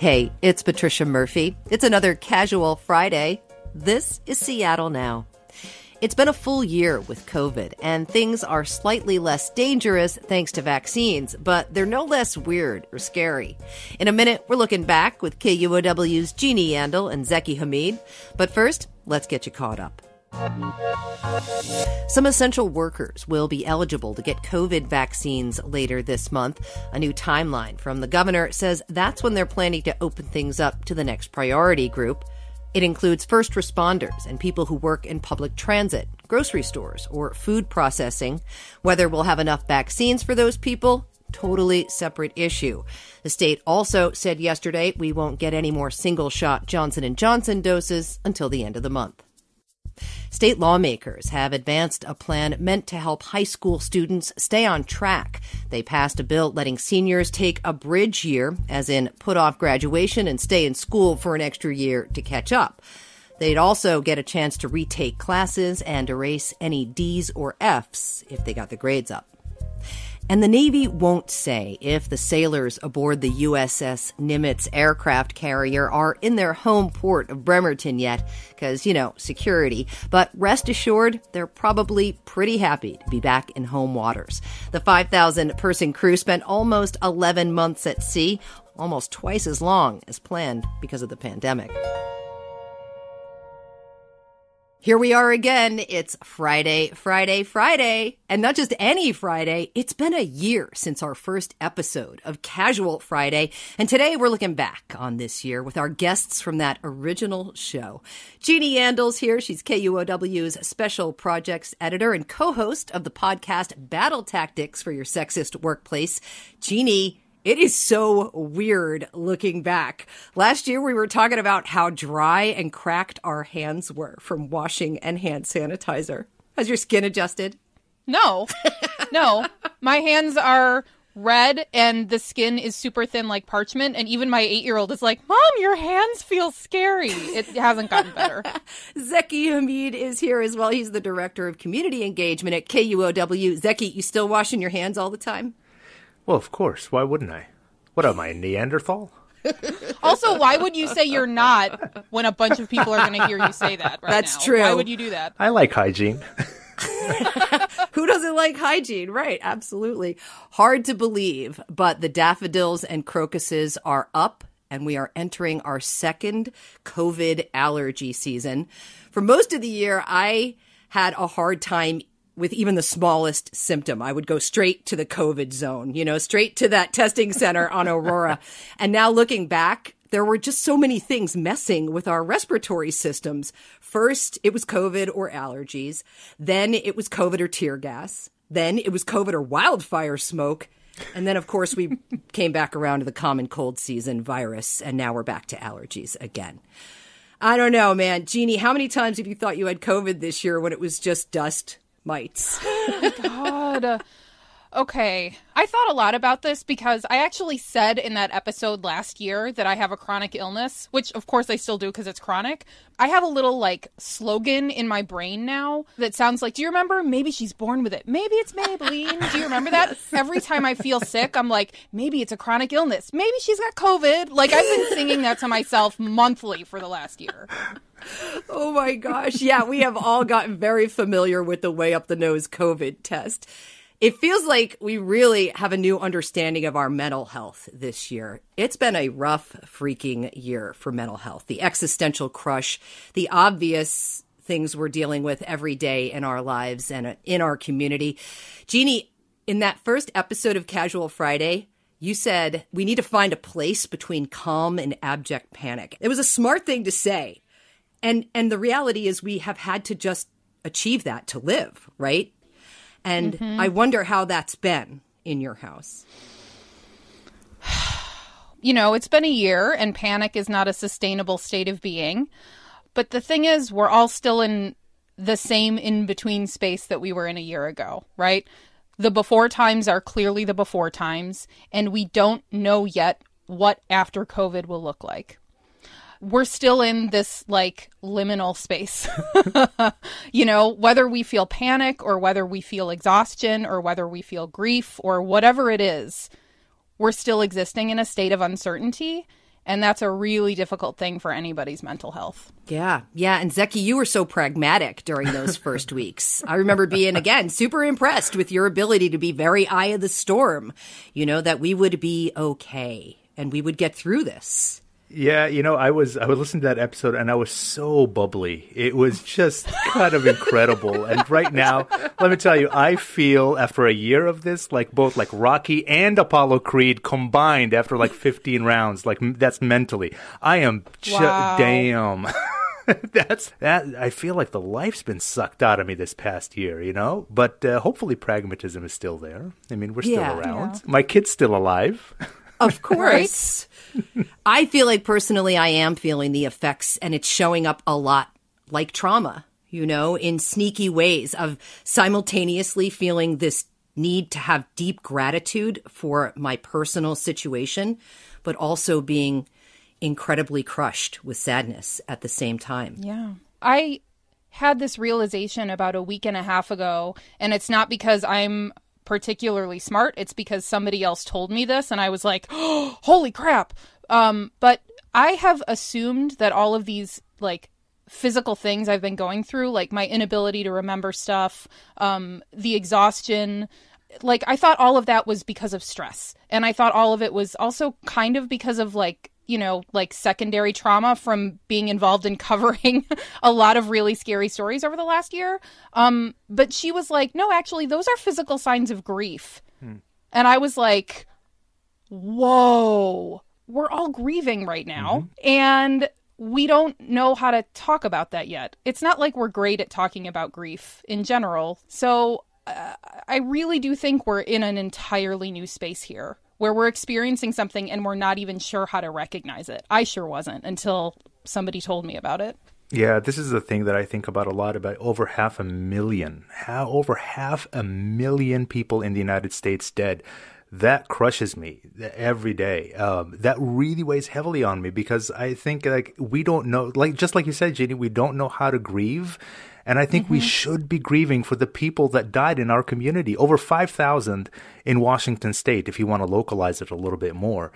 Hey, it's Patricia Murphy. It's another casual Friday. This is Seattle Now. It's been a full year with COVID, and things are slightly less dangerous thanks to vaccines, but they're no less weird or scary. In a minute, we're looking back with KUOW's Jeannie Andel and Zeki Hamid. But first, let's get you caught up. Some essential workers will be eligible to get COVID vaccines later this month. A new timeline from the governor says that's when they're planning to open things up to the next priority group. It includes first responders and people who work in public transit, grocery stores, or food processing. Whether we'll have enough vaccines for those people, totally separate issue. The state also said yesterday we won't get any more single shot Johnson & Johnson doses until the end of the month. State lawmakers have advanced a plan meant to help high school students stay on track. They passed a bill letting seniors take a bridge year, as in put off graduation and stay in school for an extra year to catch up. They'd also get a chance to retake classes and erase any D's or F's if they got the grades up. And the Navy won't say if the sailors aboard the USS Nimitz aircraft carrier are in their home port of Bremerton yet, because, you know, security. But rest assured, they're probably pretty happy to be back in home waters. The 5,000 person crew spent almost 11 months at sea, almost twice as long as planned because of the pandemic. Here we are again. It's Friday, Friday, Friday. And not just any Friday. It's been a year since our first episode of Casual Friday. And today we're looking back on this year with our guests from that original show. Jeannie Andel's here. She's KUOW's special projects editor and co-host of the podcast Battle Tactics for Your Sexist Workplace. Jeannie, it is so weird looking back. Last year, we were talking about how dry and cracked our hands were from washing and hand sanitizer. Has your skin adjusted? No, no. My hands are red and the skin is super thin like parchment. And even my eight year old is like, Mom, your hands feel scary. It hasn't gotten better. Zeki Hamid is here as well. He's the director of community engagement at KUOW. Zeki, you still washing your hands all the time? Well, of course. Why wouldn't I? What am I, a Neanderthal? also, why would you say you're not when a bunch of people are going to hear you say that? Right That's now? true. Why would you do that? I like hygiene. Who doesn't like hygiene? Right, absolutely. Hard to believe, but the daffodils and crocuses are up and we are entering our second COVID allergy season. For most of the year, I had a hard time with even the smallest symptom. I would go straight to the COVID zone, you know, straight to that testing center on Aurora. and now looking back, there were just so many things messing with our respiratory systems. First, it was COVID or allergies. Then it was COVID or tear gas. Then it was COVID or wildfire smoke. And then, of course, we came back around to the common cold season virus. And now we're back to allergies again. I don't know, man. Jeannie, how many times have you thought you had COVID this year when it was just dust? mites. oh God. Okay. I thought a lot about this because I actually said in that episode last year that I have a chronic illness, which of course I still do because it's chronic. I have a little like slogan in my brain now that sounds like, do you remember? Maybe she's born with it. Maybe it's Maybelline. do you remember that? yes. Every time I feel sick, I'm like, maybe it's a chronic illness. Maybe she's got COVID. Like I've been singing that to myself monthly for the last year. Oh my gosh. Yeah, we have all gotten very familiar with the way up the nose COVID test. It feels like we really have a new understanding of our mental health this year. It's been a rough freaking year for mental health. The existential crush, the obvious things we're dealing with every day in our lives and in our community. Jeannie, in that first episode of Casual Friday, you said we need to find a place between calm and abject panic. It was a smart thing to say. And and the reality is we have had to just achieve that to live, right? And mm-hmm. I wonder how that's been in your house. You know, it's been a year and panic is not a sustainable state of being. But the thing is, we're all still in the same in between space that we were in a year ago, right? The before times are clearly the before times, and we don't know yet what after COVID will look like we're still in this like liminal space. you know, whether we feel panic or whether we feel exhaustion or whether we feel grief or whatever it is, we're still existing in a state of uncertainty. And that's a really difficult thing for anybody's mental health. Yeah. Yeah. And Zeki, you were so pragmatic during those first weeks. I remember being, again, super impressed with your ability to be very eye of the storm, you know, that we would be okay and we would get through this. Yeah, you know, I was I was listening to that episode and I was so bubbly. It was just kind of incredible. And right now, let me tell you, I feel after a year of this like both like Rocky and Apollo Creed combined after like 15 rounds. Like that's mentally. I am ju- wow. damn. that's that I feel like the life's been sucked out of me this past year, you know? But uh, hopefully pragmatism is still there. I mean, we're still yeah, around. Yeah. My kid's still alive. Of course. I feel like personally I am feeling the effects and it's showing up a lot like trauma, you know, in sneaky ways of simultaneously feeling this need to have deep gratitude for my personal situation, but also being incredibly crushed with sadness at the same time. Yeah. I had this realization about a week and a half ago, and it's not because I'm particularly smart. It's because somebody else told me this and I was like, oh, holy crap. Um, but I have assumed that all of these like physical things I've been going through, like my inability to remember stuff, um, the exhaustion, like I thought all of that was because of stress. And I thought all of it was also kind of because of like you know, like secondary trauma from being involved in covering a lot of really scary stories over the last year. Um, but she was like, no, actually, those are physical signs of grief. Hmm. And I was like, whoa, we're all grieving right now. Mm-hmm. And we don't know how to talk about that yet. It's not like we're great at talking about grief in general. So uh, I really do think we're in an entirely new space here where we're experiencing something and we're not even sure how to recognize it. I sure wasn't until somebody told me about it. Yeah, this is the thing that I think about a lot about over half a million, how over half a million people in the United States dead. That crushes me every day. Um, that really weighs heavily on me because I think like we don't know, like just like you said, Jeannie, we don't know how to grieve and I think mm-hmm. we should be grieving for the people that died in our community, over 5,000 in Washington state, if you want to localize it a little bit more.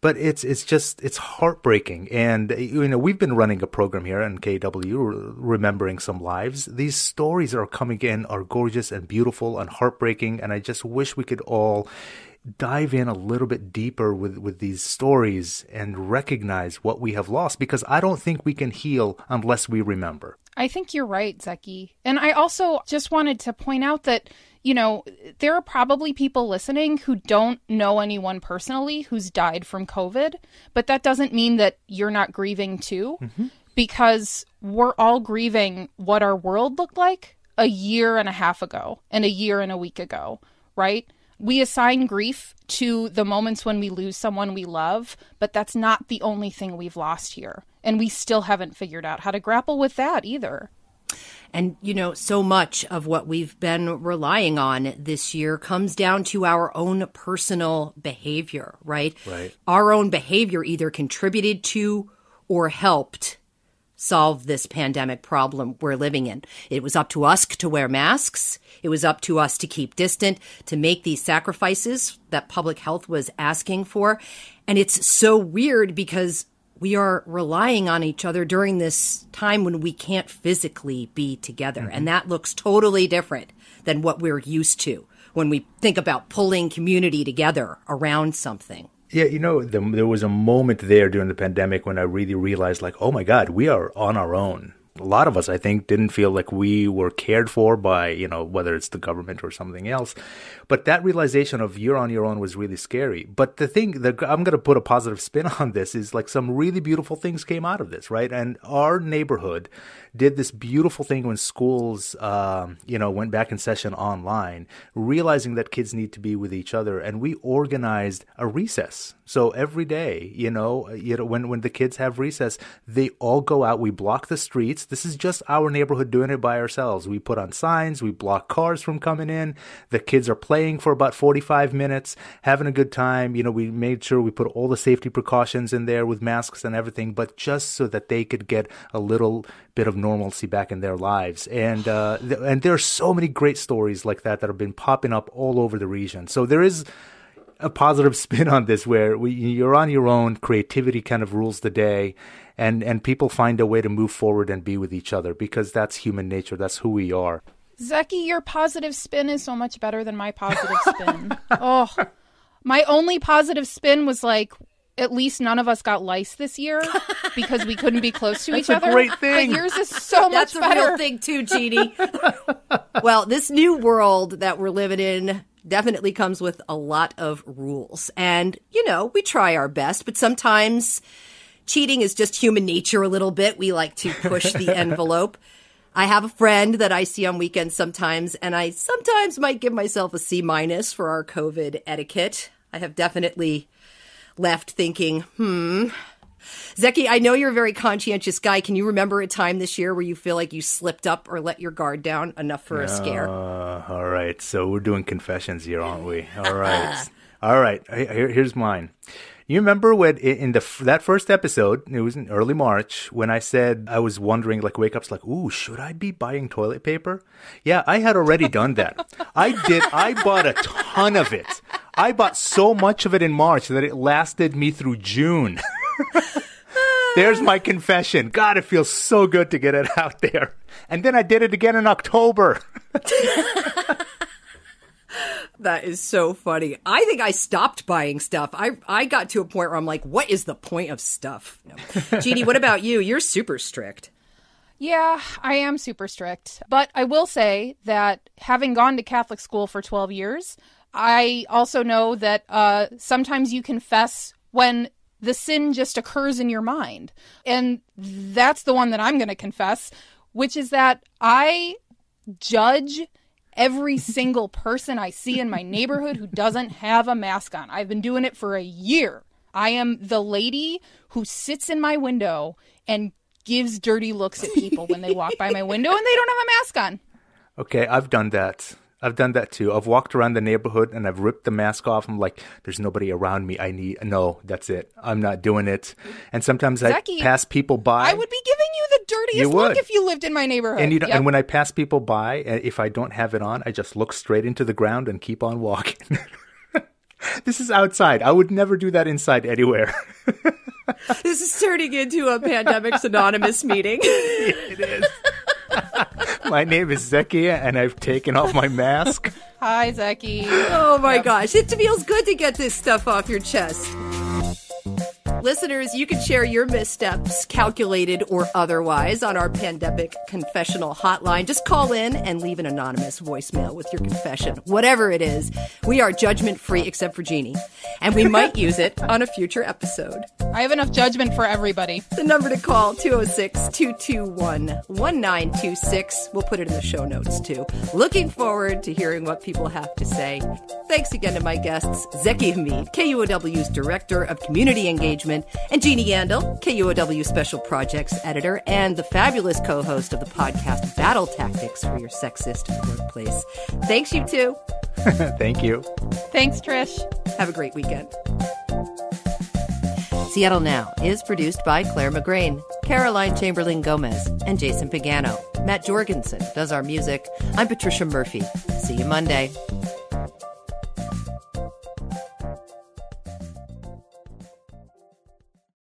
But it's it's just it's heartbreaking, and you know we've been running a program here on KW, remembering some lives. These stories are coming in are gorgeous and beautiful and heartbreaking, and I just wish we could all dive in a little bit deeper with, with these stories and recognize what we have lost because I don't think we can heal unless we remember. I think you're right, Zeki. And I also just wanted to point out that, you know, there are probably people listening who don't know anyone personally who's died from COVID, but that doesn't mean that you're not grieving too, mm-hmm. because we're all grieving what our world looked like a year and a half ago and a year and a week ago, right? We assign grief to the moments when we lose someone we love, but that's not the only thing we've lost here. And we still haven't figured out how to grapple with that either. And, you know, so much of what we've been relying on this year comes down to our own personal behavior, right? Right. Our own behavior either contributed to or helped solve this pandemic problem we're living in. It was up to us to wear masks. It was up to us to keep distant, to make these sacrifices that public health was asking for. And it's so weird because we are relying on each other during this time when we can't physically be together. Mm-hmm. And that looks totally different than what we're used to when we think about pulling community together around something. Yeah, you know, the, there was a moment there during the pandemic when I really realized, like, oh my God, we are on our own a lot of us, I think, didn't feel like we were cared for by, you know, whether it's the government or something else. But that realization of you're on your own was really scary. But the thing that I'm going to put a positive spin on this is like some really beautiful things came out of this, right? And our neighborhood did this beautiful thing when schools, um, you know, went back in session online, realizing that kids need to be with each other. And we organized a recess. So every day, you know, you know, when, when the kids have recess, they all go out. We block the streets this is just our neighborhood doing it by ourselves. We put on signs, we block cars from coming in. The kids are playing for about 45 minutes, having a good time. You know, we made sure we put all the safety precautions in there with masks and everything, but just so that they could get a little bit of normalcy back in their lives. And uh, th- and there are so many great stories like that that have been popping up all over the region. So there is a positive spin on this where we, you're on your own, creativity kind of rules the day, and, and people find a way to move forward and be with each other because that's human nature. That's who we are. Zeki, your positive spin is so much better than my positive spin. oh, my only positive spin was like, at least none of us got lice this year because we couldn't be close to That's each a other. Great thing. But yours is so much That's better. a real thing too, Jeannie. well, this new world that we're living in definitely comes with a lot of rules. And, you know, we try our best, but sometimes cheating is just human nature a little bit. We like to push the envelope. I have a friend that I see on weekends sometimes, and I sometimes might give myself a C minus for our COVID etiquette. I have definitely left thinking, hmm, Zeki, I know you're a very conscientious guy. Can you remember a time this year where you feel like you slipped up or let your guard down enough for a scare? Uh, all right. So we're doing confessions here, aren't we? All right. all right. Here, here's mine. You remember when in the that first episode, it was in early March, when I said I was wondering, like, wake up's like, ooh, should I be buying toilet paper? Yeah, I had already done that. I did. I bought a ton of it. I bought so much of it in March that it lasted me through June. There's my confession. God, it feels so good to get it out there. And then I did it again in October. that is so funny. I think I stopped buying stuff. I I got to a point where I'm like, what is the point of stuff? No. Jeannie, what about you? You're super strict. Yeah, I am super strict. But I will say that having gone to Catholic school for 12 years, I also know that uh, sometimes you confess when the sin just occurs in your mind. And that's the one that I'm going to confess, which is that I judge every single person I see in my neighborhood who doesn't have a mask on. I've been doing it for a year. I am the lady who sits in my window and gives dirty looks at people when they walk by my window and they don't have a mask on. Okay, I've done that. I've done that too. I've walked around the neighborhood and I've ripped the mask off. I'm like, there's nobody around me. I need no. That's it. I'm not doing it. And sometimes Zachy, I pass people by. I would be giving you the dirtiest look if you lived in my neighborhood. And you know, yep. and when I pass people by, eh, if I don't have it on, I just look straight into the ground and keep on walking. this is outside. I would never do that inside anywhere. this is turning into a pandemic synonymous meeting. it is my name is Zekia, and I've taken off my mask. Hi, Zeki. Oh my gosh, it feels good to get this stuff off your chest. Listeners, you can share your missteps, calculated or otherwise, on our pandemic confessional hotline. Just call in and leave an anonymous voicemail with your confession, whatever it is. We are judgment free except for Jeannie, and we might use it on a future episode. I have enough judgment for everybody. The number to call 206 221 1926. We'll put it in the show notes too. Looking forward to hearing what people have to say. Thanks again to my guests, Zeki Hamid, KUOW's Director of Community Engagement and Jeannie Yandel, KUOW Special Projects Editor, and the fabulous co host of the podcast Battle Tactics for Your Sexist Workplace. Thanks, you two. Thank you. Thanks, Trish. Have a great weekend. Seattle Now is produced by Claire McGrain, Caroline Chamberlain Gomez, and Jason Pagano. Matt Jorgensen does our music. I'm Patricia Murphy. See you Monday.